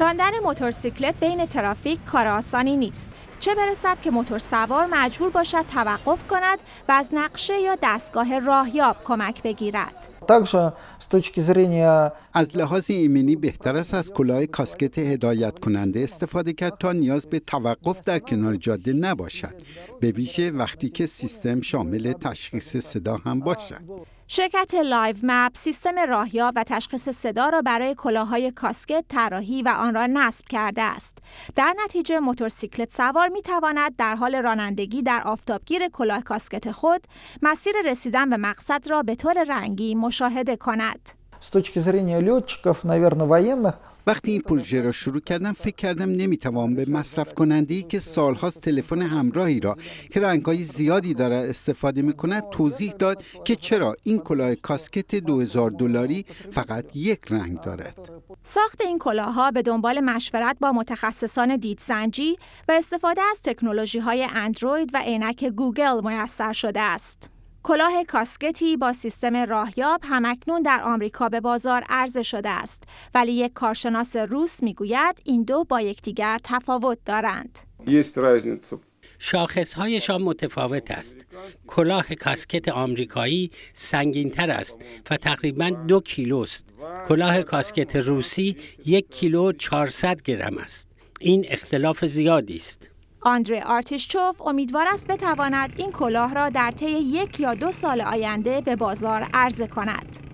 راندن موتورسیکلت بین ترافیک کار آسانی نیست چه برسد که موتور سوار مجبور باشد توقف کند و از نقشه یا دستگاه راهیاب کمک بگیرد از لحاظ ایمنی بهتر است از کلاه کاسکت هدایت کننده استفاده کرد تا نیاز به توقف در کنار جاده نباشد به ویژه وقتی که سیستم شامل تشخیص صدا هم باشد شرکت لایو مپ سیستم راهیا و تشخیص صدا را برای کلاهای کاسکت طراحی و آن را نصب کرده است. در نتیجه موتورسیکلت سوار می تواند در حال رانندگی در آفتابگیر کلاه کاسکت خود مسیر رسیدن به مقصد را به طور رنگی مشاهده کند. с точки зрения летчиков, наверное, военных, وقتی این پروژه را شروع کردم فکر کردم نمیتوان به مصرف کننده ای که سالهاست تلفن همراهی را که رنگهای زیادی داره استفاده میکند توضیح داد که چرا این کلاه کاسکت 2000 دلاری فقط یک رنگ دارد ساخت این کلاهها به دنبال مشورت با متخصصان دیدسنجی و استفاده از تکنولوژی های اندروید و عینک گوگل میسر شده است کلاه کاسکتی با سیستم راهیاب همکنون در آمریکا به بازار عرضه شده است ولی یک کارشناس روس میگوید این دو با یکدیگر تفاوت دارند. هایشان متفاوت است. کلاه کاسکت آمریکایی تر است و تقریبا دو کیلو است. کلاه کاسکت روسی یک کیلو 400 گرم است. این اختلاف زیادی است. آندره آرتیشچوف امیدوار است بتواند این کلاه را در طی یک یا دو سال آینده به بازار عرضه کند.